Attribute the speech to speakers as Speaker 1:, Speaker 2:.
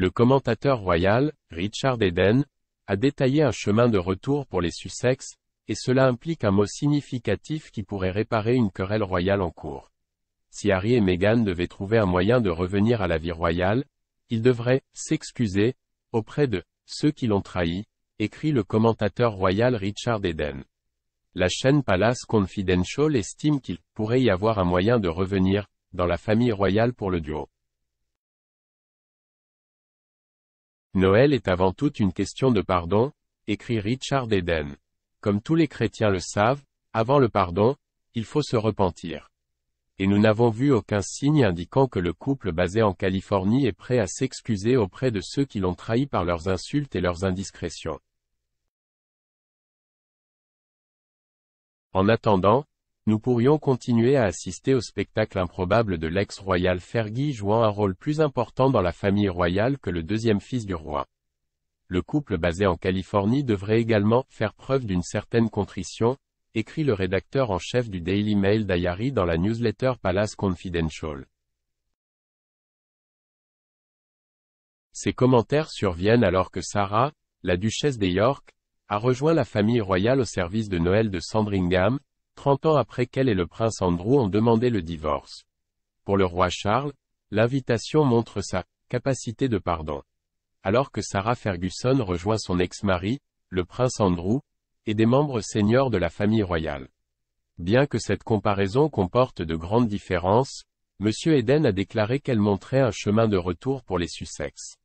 Speaker 1: Le commentateur royal, Richard Eden, a détaillé un chemin de retour pour les Sussex, et cela implique un mot significatif qui pourrait réparer une querelle royale en cours. Si Harry et Meghan devaient trouver un moyen de revenir à la vie royale, ils devraient s'excuser auprès de ceux qui l'ont trahi, écrit le commentateur royal Richard Eden. La chaîne Palace Confidential estime qu'il pourrait y avoir un moyen de revenir dans la famille royale pour le duo. Noël est avant tout une question de pardon, écrit Richard Eden. Comme tous les chrétiens le savent, avant le pardon, il faut se repentir. Et nous n'avons vu aucun signe indiquant que le couple basé en Californie est prêt à s'excuser auprès de ceux qui l'ont trahi par leurs insultes et leurs indiscrétions. En attendant, nous pourrions continuer à assister au spectacle improbable de l'ex-royal Fergie jouant un rôle plus important dans la famille royale que le deuxième fils du roi. Le couple basé en Californie devrait également faire preuve d'une certaine contrition, écrit le rédacteur en chef du Daily Mail d'Ayari dans la newsletter Palace Confidential. Ces commentaires surviennent alors que Sarah, la duchesse des York, a rejoint la famille royale au service de Noël de Sandringham, 30 ans après qu'elle et le prince Andrew ont demandé le divorce. Pour le roi Charles, l'invitation montre sa capacité de pardon. Alors que Sarah Ferguson rejoint son ex-mari, le prince Andrew, et des membres seniors de la famille royale. Bien que cette comparaison comporte de grandes différences, M. Eden a déclaré qu'elle montrait un chemin de retour pour les Sussex.